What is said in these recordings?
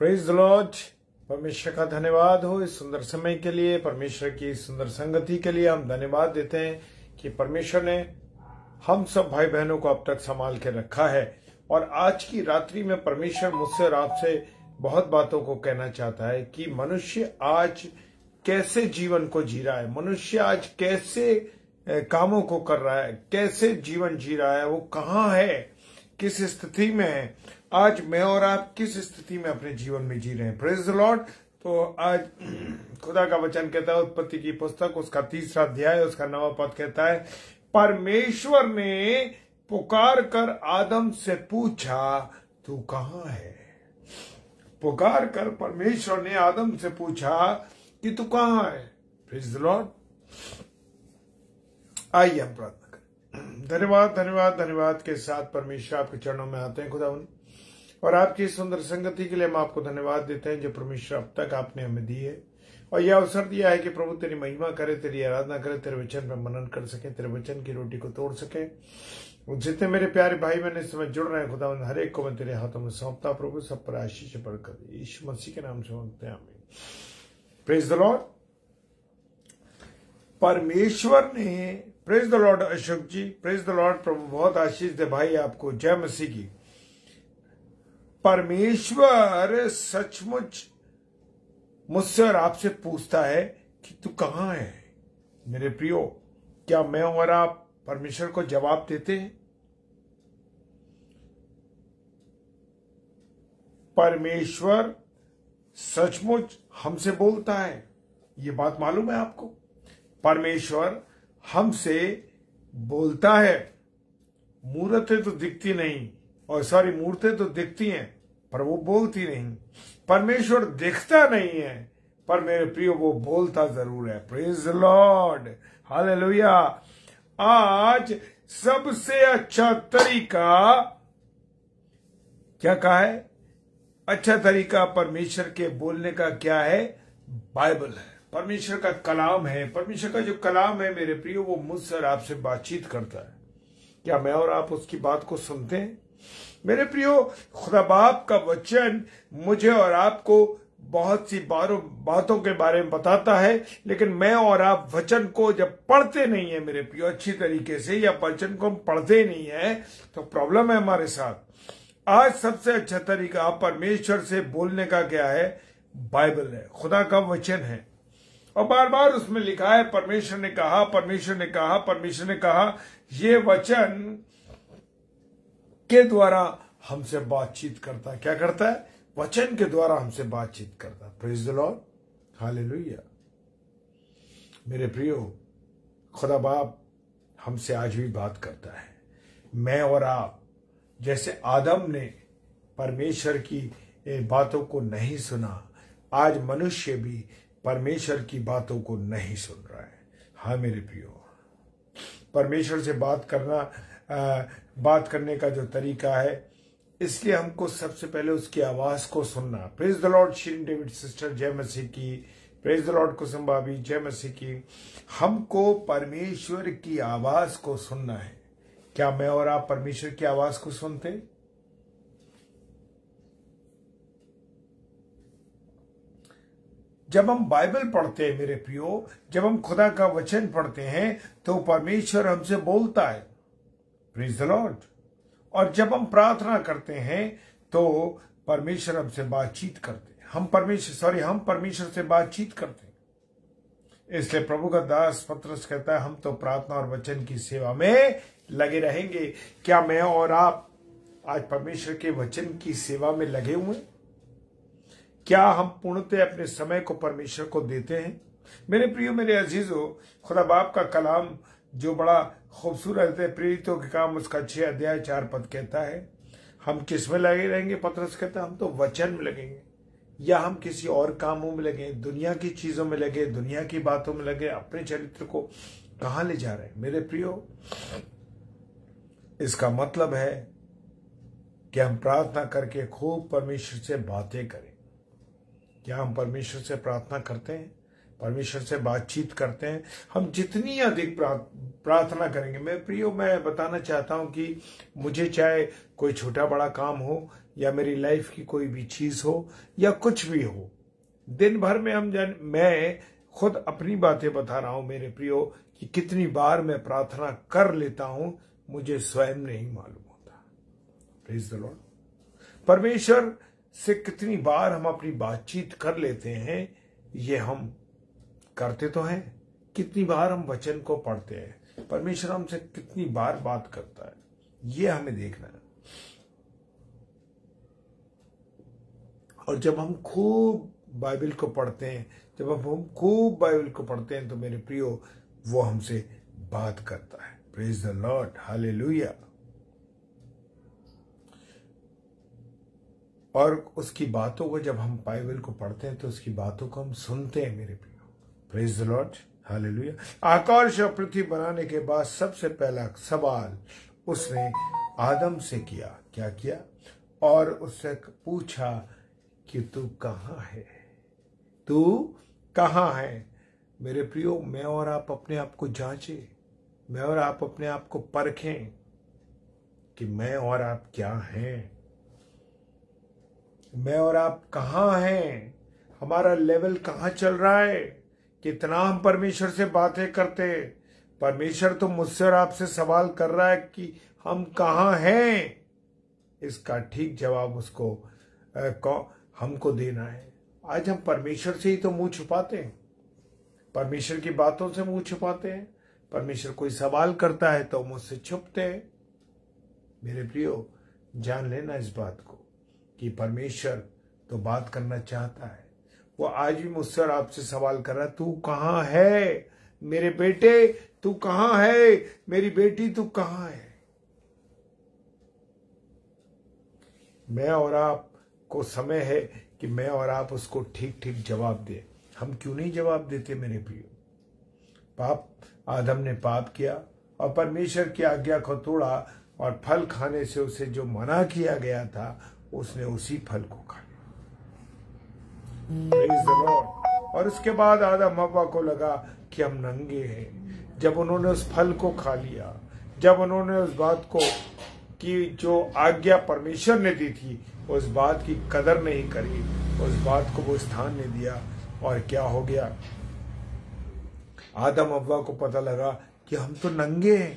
praise laws परमेश्वर का धन्यवाद हो इस सुंदर समय के लिए परमेश्वर की सुंदर संगति के लिए हम धन्यवाद देते हैं कि परमेश्वर ने हम सब भाई बहनों को अब तक संभाल के रखा है और आज की रात्रि में परमेश्वर मुझसे और आपसे बहुत बातों को कहना चाहता है कि मनुष्य आज कैसे जीवन को जी रहा है मनुष्य आज कैसे कामों को कर रहा है कैसे जीवन जी रहा है वो कहाँ है किस स्थिति में है आज मैं और आप किस स्थिति में अपने जीवन में जी रहे हैं प्रेज लॉर्ड तो आज खुदा का वचन कहता है उत्पत्ति की पुस्तक उसका तीसरा अध्याय उसका नवा पद कहता है परमेश्वर ने पुकार कर आदम से पूछा तू कहा है पुकार कर परमेश्वर ने आदम से पूछा कि तू कहा है प्रेज लॉर्ड आइए हम प्रार्थना करें धन्यवाद धन्यवाद धन्यवाद के साथ परमेश्वर आपके चरणों में आते हैं खुदा उन्हें और आपकी सुंदर संगति के लिए हम आपको धन्यवाद देते हैं जो परमेश्वर अब तक आपने हमें दी है और यह अवसर दिया है कि प्रभु तेरी महिमा करे तेरी आराधना करे तेरे वचन पर मनन कर सके तेरे वचन की रोटी को तोड़ सके जितने मेरे प्यारे भाई बहन इस समय जुड़ रहे हैं खुदा हर एक को मैं तेरे हाथों में सौंपता प्रभु सब पर आशीष पढ़कर ईश्व मसीह के नाम से मांगते हैं हमें प्रेज द लॉर्ड परमेश्वर ने praise the lord Ashok ji praise the lord प्रभु बहुत आशीष दे भाई आपको जय मसीह की परमेश्वर सचमुच मुझसे और आपसे पूछता है कि तू कहां है मेरे प्रियो क्या मैं और आप परमेश्वर को जवाब देते हैं परमेश्वर सचमुच हमसे बोलता है ये बात मालूम है आपको परमेश्वर हमसे बोलता है मूर्त तो दिखती नहीं और सारी मूर्तें तो दिखती हैं पर वो बोलती नहीं परमेश्वर दिखता नहीं है पर मेरे प्रियो वो बोलता जरूर है प्रेज लॉर्ड हालेलुया आज सबसे अच्छा तरीका क्या कहा है अच्छा तरीका परमेश्वर के बोलने का क्या है बाइबल है परमेश्वर का कलाम है परमेश्वर का जो कलाम है मेरे प्रियो वो मुझसे और आपसे बातचीत करता है क्या मैं और आप उसकी बात को सुनते हैं मेरे प्रियो बाप का वचन मुझे और आपको बहुत सी बारों बातों के बारे में बताता है लेकिन मैं और आप वचन को जब पढ़ते नहीं है मेरे प्रियो अच्छी तरीके से या वचन को हम पढ़ते नहीं है तो प्रॉब्लम है हमारे साथ आज सबसे अच्छा तरीका परमेश्वर से बोलने का क्या है बाइबल है खुदा का वचन है और बार बार उसमें लिखा है परमेश्वर ने कहा परमेश्वर ने कहा परमेश्वर ने कहा ये वचन के द्वारा हमसे बातचीत करता है क्या करता है वचन के द्वारा हमसे बातचीत करता है प्रेज द लॉर्ड मेरे प्रियो खुदा बाप हमसे आज भी बात करता है मैं और आप जैसे आदम ने परमेश्वर की बातों को नहीं सुना आज मनुष्य भी परमेश्वर की बातों को नहीं सुन रहा है हा मेरे प्रियो परमेश्वर से बात करना बात करने का जो तरीका है इसलिए हमको सबसे पहले उसकी आवाज को सुनना praise the lord Shri David sister जय मसीह की प्रेज द लॉर्ड कुसुम भाभी जय मसीह की हमको परमेश्वर की आवाज को सुनना है क्या मैं और आप परमेश्वर की आवाज को सुनते जब हम बाइबल पढ़ते हैं मेरे प्रियो जब हम खुदा का वचन पढ़ते हैं तो परमेश्वर हमसे बोलता है प्रीज द लॉर्ड और जब हम प्रार्थना करते हैं तो परमेश्वर हमसे बातचीत करते हैं हम परमेश्वर सॉरी हम परमेश्वर से बातचीत करते हैं इसलिए प्रभु का दास पत्र कहता है हम तो प्रार्थना और वचन की सेवा में लगे रहेंगे क्या मैं और आप आज परमेश्वर के वचन की सेवा में लगे हुए क्या हम पूर्णतः अपने समय को परमेश्वर को देते हैं मेरे प्रियो मेरे अजीजों खुदा बाप का कलाम जो बड़ा खूबसूरत है प्रेरितों के काम उसका छह अध्याय चार पद कहता है हम किस में लगे रहेंगे पत्रस कहता हम तो वचन में लगेंगे या हम किसी और कामों में लगे दुनिया की चीजों में लगे दुनिया की बातों में लगे अपने चरित्र को कहा ले जा रहे हैं मेरे प्रियो इसका मतलब है कि हम प्रार्थना करके खूब परमेश्वर से बातें करें क्या हम परमेश्वर से प्रार्थना करते हैं परमेश्वर से बातचीत करते हैं हम जितनी अधिक प्रार्थना करेंगे मैं प्रियो मैं बताना चाहता हूं कि मुझे चाहे कोई छोटा बड़ा काम हो या मेरी लाइफ की कोई भी चीज हो या कुछ भी हो दिन भर में हम जान मैं खुद अपनी बातें बता रहा हूं मेरे प्रियो कि कितनी बार मैं प्रार्थना कर लेता हूं मुझे स्वयं नहीं मालूम होता परमेश्वर से कितनी बार हम अपनी बातचीत कर लेते हैं ये हम करते तो हैं कितनी बार हम वचन को पढ़ते हैं परमेश्वर हमसे कितनी बार बात करता है ये हमें देखना है और जब हम खूब बाइबल को पढ़ते हैं जब हम खूब बाइबल को पढ़ते हैं तो मेरे प्रियो वो हमसे बात करता है प्रेज द लॉर्ड हाले और उसकी बातों को जब हम बाइबल को पढ़ते हैं तो उसकी बातों को हम सुनते हैं मेरे प्रियो प्रेज लॉर्ड हालेलुया आकाश और पृथ्वी बनाने के बाद सबसे पहला सवाल उसने आदम से किया क्या किया और उससे पूछा कि तू कहाँ है तू कहाँ है मेरे प्रियो मैं और आप अपने आप को जांचे मैं और आप अपने आप को परखें कि मैं और आप क्या हैं मैं और आप कहाँ हैं हमारा लेवल कहाँ चल रहा है कितना हम परमेश्वर से बातें करते परमेश्वर तो मुझसे और आपसे सवाल कर रहा है कि हम कहा हैं इसका ठीक जवाब उसको हमको देना है आज हम परमेश्वर से ही तो मुंह छुपाते हैं परमेश्वर की बातों से मुंह छुपाते हैं परमेश्वर कोई सवाल करता है तो हम उससे छुपते हैं मेरे प्रियो जान लेना इस बात को कि परमेश्वर तो बात करना चाहता है वो आज भी मुझसे और आपसे सवाल कर रहा तू कहां है मेरे बेटे तू कहां है मेरी बेटी तू कहां है मैं और आप को समय है कि मैं और आप उसको ठीक ठीक जवाब दे हम क्यों नहीं जवाब देते मेरे प्रियो पाप आदम ने पाप किया और परमेश्वर की आज्ञा को तोड़ा और फल खाने से उसे जो मना किया गया था उसने उसी फल को खाया और उसके बाद आदम हवा को लगा कि हम नंगे हैं जब उन्होंने उस फल को खा लिया जब उन्होंने उस बात को कि जो आज्ञा परमेश्वर ने दी थी उस बात की कदर नहीं करी उस बात को वो स्थान नहीं दिया और क्या हो गया आदम अब्बा को पता लगा कि हम तो नंगे हैं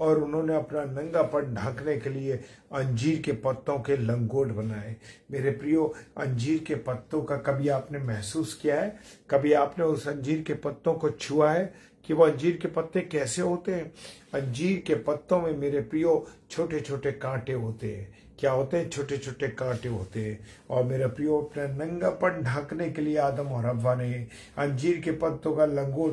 और उन्होंने अपना नंगा पट ढाकने के लिए अंजीर के पत्तों के लंगोट बनाए मेरे प्रियो अंजीर के पत्तों का कभी आपने महसूस किया है कभी आपने उस अंजीर के पत्तों को छुआ है कि वो अंजीर के पत्ते कैसे होते हैं अंजीर के पत्तों में मेरे प्रियो छोटे छोटे कांटे होते हैं क्या होते हैं छोटे छोटे कांटे होते हैं और मेरा प्रियो अपना नंगापन ढकने के लिए आदम और हवा ने अंजीर के पत्तों का लंगोट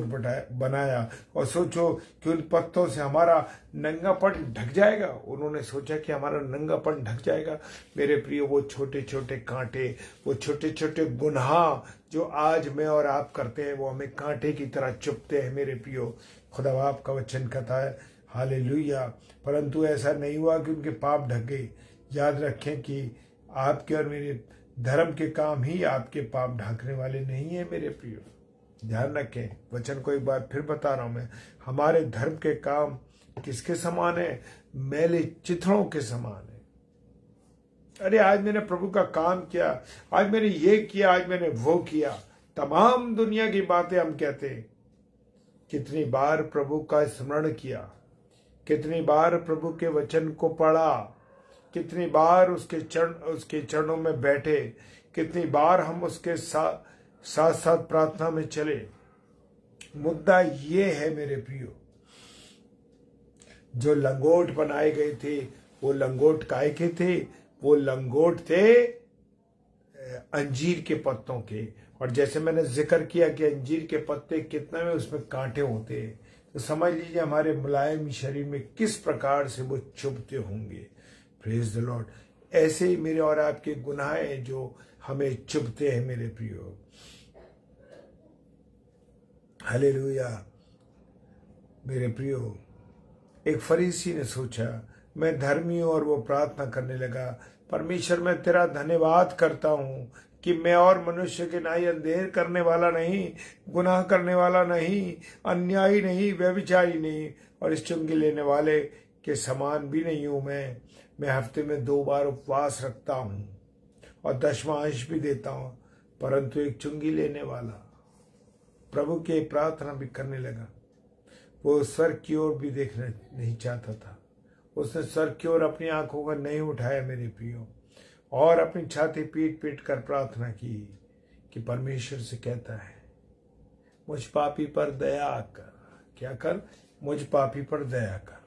बनाया और सोचो कि उन पत्तों से हमारा नंगापन ढक जाएगा उन्होंने सोचा कि हमारा नंगापन ढक जाएगा मेरे प्रियो वो छोटे छोटे कांटे वो छोटे छोटे गुनाह जो आज मैं और आप करते हैं वो हमें कांटे की तरह चुपते हैं मेरे प्रियो खुदा आपका वचन कथा है हाल परंतु ऐसा नहीं हुआ कि उनके पाप ढक गए याद रखें कि आपके और मेरे धर्म के काम ही आपके पाप ढांकने वाले नहीं है मेरे प्रियो ध्यान रखें वचन को एक बार फिर बता रहा हूं मैं हमारे धर्म के काम किसके समान है मेले चित्रों के समान है अरे आज मैंने प्रभु का काम किया आज मैंने ये किया आज मैंने वो किया तमाम दुनिया की बातें हम कहते हैं कितनी बार प्रभु का स्मरण किया कितनी बार प्रभु के वचन को पढ़ा कितनी बार उसके चरण उसके चरणों में बैठे कितनी बार हम उसके साथ साथ प्रार्थना में चले मुद्दा ये है मेरे प्रियो जो लंगोट बनाए गए थे वो लंगोट काय के थे वो लंगोट थे अंजीर के पत्तों के और जैसे मैंने जिक्र किया कि अंजीर के पत्ते कितने में उसमें कांटे होते हैं तो समझ लीजिए हमारे मुलायम शरीर में किस प्रकार से वो चुभते होंगे प्रेज द लॉर्ड ऐसे ही मेरे और आपके गुनाह हैं जो हमें चुभते हैं मेरे प्रियो हले मेरे प्रियो एक फरीसी ने सोचा मैं धर्मी हूं और वो प्रार्थना करने लगा परमेश्वर मैं तेरा धन्यवाद करता हूँ कि मैं और मनुष्य के नाई अंधेर करने वाला नहीं गुनाह करने वाला नहीं अन्यायी नहीं व्यविचारी नहीं और इस चुंगी लेने वाले के समान भी नहीं हूँ मैं मैं हफ्ते में दो बार उपवास रखता हूं और दशमांश भी देता हूँ परंतु एक चुंगी लेने वाला प्रभु के प्रार्थना भी करने लगा वो स्वर्ग की ओर भी देखना नहीं चाहता था उसने सर की ओर अपनी आंखों का नहीं उठाया मेरे प्रियो और अपनी छाती पीट पीट कर प्रार्थना की कि परमेश्वर से कहता है मुझ पापी पर दया कर क्या कर मुझ पापी पर दया कर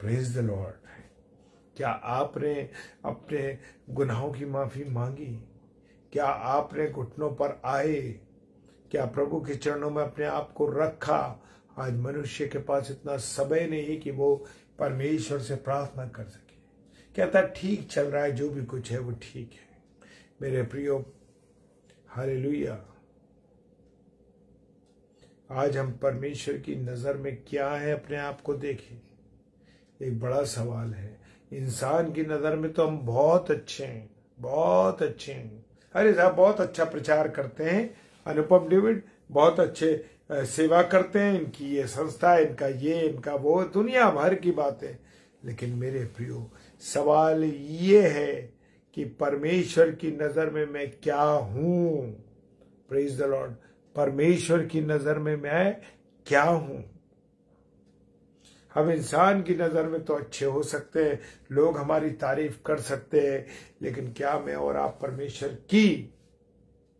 प्रेज द लॉर्ड क्या आपने अपने गुनाहों की माफ़ी मांगी क्या आपने घुटनों पर आए क्या प्रभु के चरणों में अपने आप को रखा आज मनुष्य के पास इतना समय नहीं कि वो परमेश्वर से प्रार्थना कर सके कहता ठीक चल रहा है जो भी कुछ है वो ठीक है मेरे प्रियो हरे आज हम परमेश्वर की नज़र में क्या है अपने आप को देखें एक बड़ा सवाल है इंसान की नज़र में तो हम बहुत अच्छे हैं बहुत अच्छे हैं अरे साहब बहुत अच्छा प्रचार करते हैं अनुपम डेविड बहुत अच्छे सेवा करते हैं इनकी ये संस्था इनका ये इनका वो दुनिया भर की बात है लेकिन मेरे प्रियो सवाल ये है कि परमेश्वर की नज़र में मैं क्या हूं प्रेज द लॉर्ड परमेश्वर की नज़र में मैं क्या हूं हम इंसान की नज़र में तो अच्छे हो सकते हैं लोग हमारी तारीफ कर सकते हैं लेकिन क्या मैं और आप परमेश्वर की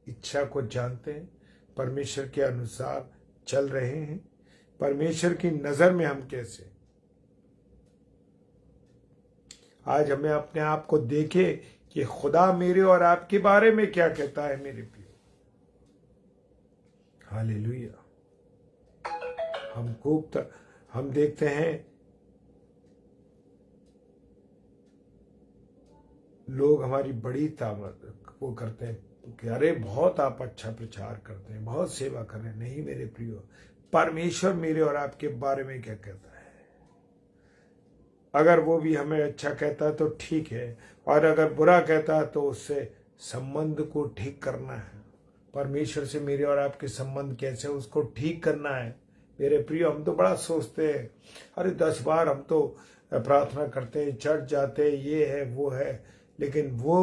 इच्छा को जानते हैं परमेश्वर के अनुसार चल रहे हैं परमेश्वर की नज़र में हम कैसे आज हमें अपने आप को देखे कि खुदा मेरे और आपके बारे में क्या कहता है मेरे पियो हाल हम खूब तक हम देखते हैं लोग हमारी बड़ी ताकत वो करते हैं कि अरे बहुत आप अच्छा प्रचार करते हैं बहुत सेवा कर रहे हैं नहीं मेरे प्रियो परमेश्वर मेरे और आपके बारे में क्या कहता है अगर वो भी हमें अच्छा कहता है तो ठीक है और अगर बुरा कहता है तो उससे संबंध को ठीक करना है परमेश्वर से मेरे और आपके संबंध कैसे उसको ठीक करना है मेरे प्रियो हम तो बड़ा सोचते हैं अरे दस बार हम तो प्रार्थना करते हैं चढ़ जाते हैं ये है वो है लेकिन वो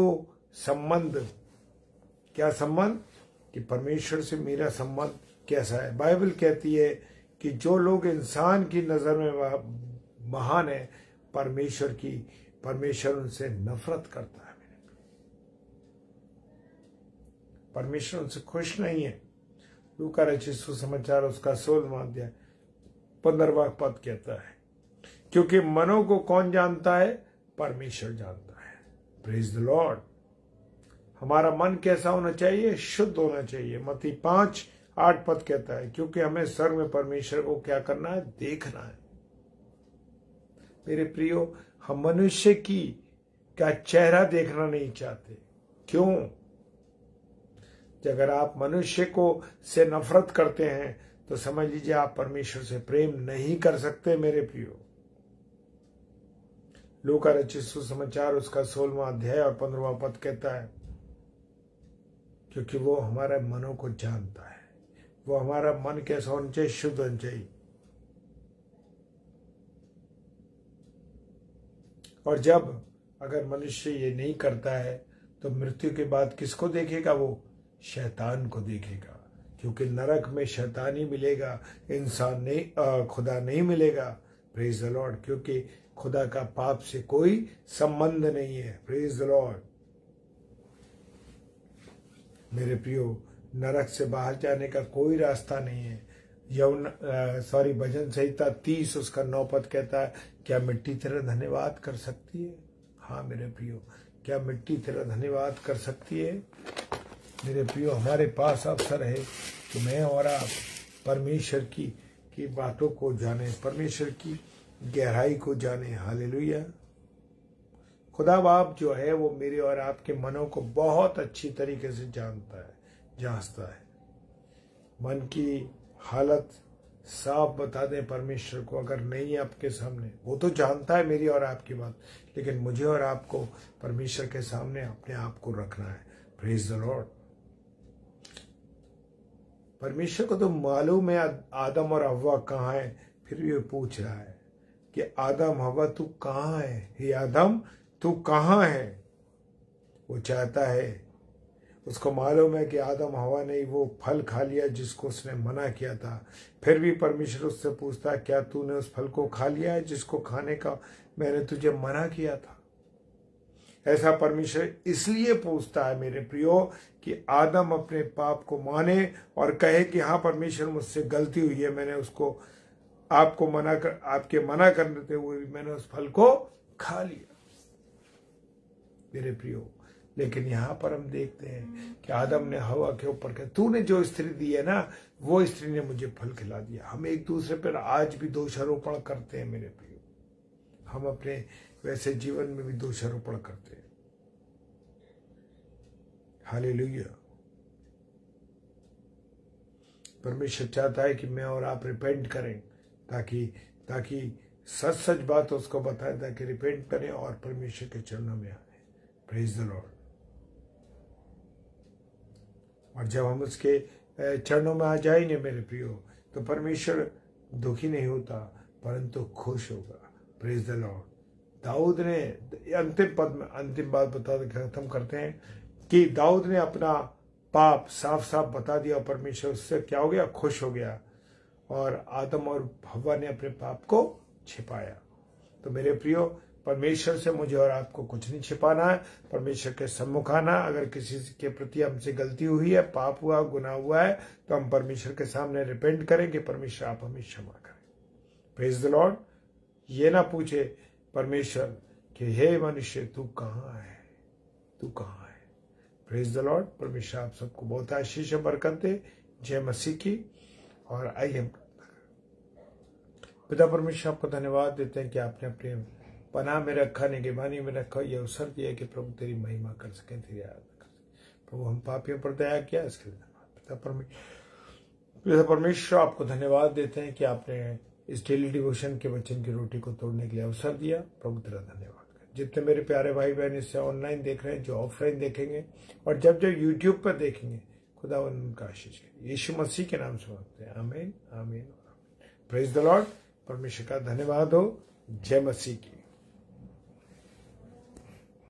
संबंध क्या संबंध कि परमेश्वर से मेरा संबंध कैसा है बाइबल कहती है कि जो लोग इंसान की नज़र में महान है परमेश्वर की परमेश्वर उनसे नफरत करता है परमेश्वर उनसे खुश नहीं है लूका रचित सुसमाचार उसका सोलवा अध्याय पंद्रवा पद कहता है क्योंकि मनो को कौन जानता है परमेश्वर जानता है प्रेज द लॉर्ड हमारा मन कैसा होना चाहिए शुद्ध होना चाहिए मती पांच आठ पद कहता है क्योंकि हमें स्वर्ग में परमेश्वर को क्या करना है देखना है मेरे प्रियो हम मनुष्य की का चेहरा देखना नहीं चाहते क्यों अगर आप मनुष्य को से नफरत करते हैं तो समझ लीजिए आप परमेश्वर से प्रेम नहीं कर सकते मेरे प्रियो लूका रचित सुसमाचार उसका सोलवा अध्याय और पंद्रवा पद कहता है क्योंकि वो हमारे मनों को जानता है वो हमारा मन कैसा होना चाहिए शुद्ध होना चाहिए और जब अगर मनुष्य ये नहीं करता है तो मृत्यु के बाद किसको देखेगा वो शैतान को देखेगा क्योंकि नरक में शैतान ही मिलेगा इंसान नहीं खुदा नहीं मिलेगा प्रेज द लॉर्ड क्योंकि खुदा का पाप से कोई संबंध नहीं है प्रेज द लॉर्ड मेरे प्रियो नरक से बाहर जाने का कोई रास्ता नहीं है यौन सॉरी भजन संहिता तीस उसका नौपद कहता है क्या मिट्टी तेरा धन्यवाद कर सकती है हाँ मेरे प्रियो क्या मिट्टी तेरा धन्यवाद कर सकती है मेरे प्रियो हमारे पास अवसर है कि मैं और आप परमेश्वर की की बातों को जाने परमेश्वर की गहराई को जाने हालेलुया खुदा बाप जो है वो मेरे और आपके मनों को बहुत अच्छी तरीके से जानता है जांचता है मन की हालत साफ बता दें परमेश्वर को अगर नहीं है आपके सामने वो तो जानता है मेरी और आपकी बात लेकिन मुझे और आपको परमेश्वर के सामने अपने आप को रखना है प्रेज द लॉर्ड परमेश्वर को तो मालूम है आदम और अव्वा कहाँ है फिर भी पूछ रहा है कि आदम हवा तू कहाँ है हे आदम तू कहाँ है वो चाहता है उसको मालूम है कि आदम हवा ने वो फल खा लिया जिसको उसने मना किया था फिर भी परमेश्वर उससे पूछता क्या तूने उस फल को खा लिया है जिसको खाने का मैंने तुझे मना किया था ऐसा परमेश्वर इसलिए पूछता है मेरे प्रियो कि आदम अपने पाप को माने और कहे कि हाँ परमेश्वर मुझसे गलती हुई है मैंने उसको आपको मना कर आपके मना करते हुए भी मैंने उस फल को खा लिया मेरे प्रियो लेकिन यहाँ पर हम देखते हैं कि आदम ने हवा के ऊपर कहा तूने जो स्त्री दी है ना वो स्त्री ने मुझे फल खिला दिया हम एक दूसरे पर आज भी दोषारोपण करते हैं मेरे प्रियो हम अपने वैसे जीवन में भी दोषारोपण करते हैं हाले परमेश्वर चाहता है कि मैं और आप रिपेंट करें ताकि ताकि सच सच बात उसको बताए ताकि रिपेंट करें और परमेश्वर के चरणों में आए प्रेज द लॉर्ड और जब हम उसके चरणों में आ जाएंगे मेरे प्रियो तो परमेश्वर दुखी नहीं होता परंतु खुश होगा प्रेज द लॉर्ड दाऊद ने अंतिम पद में अंतिम बात बता खत्म करते हैं कि दाऊद ने अपना पाप साफ साफ बता दिया और परमेश्वर उससे क्या हो गया खुश हो गया और आदम और हवा ने अपने पाप को छिपाया तो मेरे प्रियो परमेश्वर से मुझे और आपको कुछ नहीं छिपाना है परमेश्वर के सम्मुख आना अगर किसी के प्रति हमसे गलती हुई है पाप हुआ गुना हुआ है तो हम परमेश्वर के सामने रिपेंट करें कि परमेश्वर आप हमें क्षमा करें प्रेज द लॉर्ड ये ना पूछे परमेश्वर कि हे मनुष्य तू कहाँ है तू कहाँ है प्रेज द लॉर्ड परमेश्वर आप सबको बहुत आशीष बरकत दे जय मसीह की और आई एम पिता परमेश्वर आपको धन्यवाद देते हैं कि आपने अपने पनाह में रखा निगेबानी में रखा यह अवसर दिया कि प्रभु तेरी महिमा कर सके तेरी आराधना कर सके प्रभु हम पापियों पर दया किया इसके लिए धन्यवाद पिता परमेश्वर पिता परमेश्वर आपको धन्यवाद देते हैं कि आपने इस डेली डिवोशन के वचन की रोटी को तोड़ने के लिए अवसर दिया प्रभु तेरा धन्यवाद जितने मेरे प्यारे भाई बहन इससे ऑनलाइन देख रहे हैं जो ऑफलाइन देखेंगे और जब जब यूट्यूब पर देखेंगे खुदा उनका आशीष करें यीशु मसीह के नाम से मांगते हैं आमीन आमीन प्रेज द लॉर्ड परमेश्वर का धन्यवाद हो जय मसीह की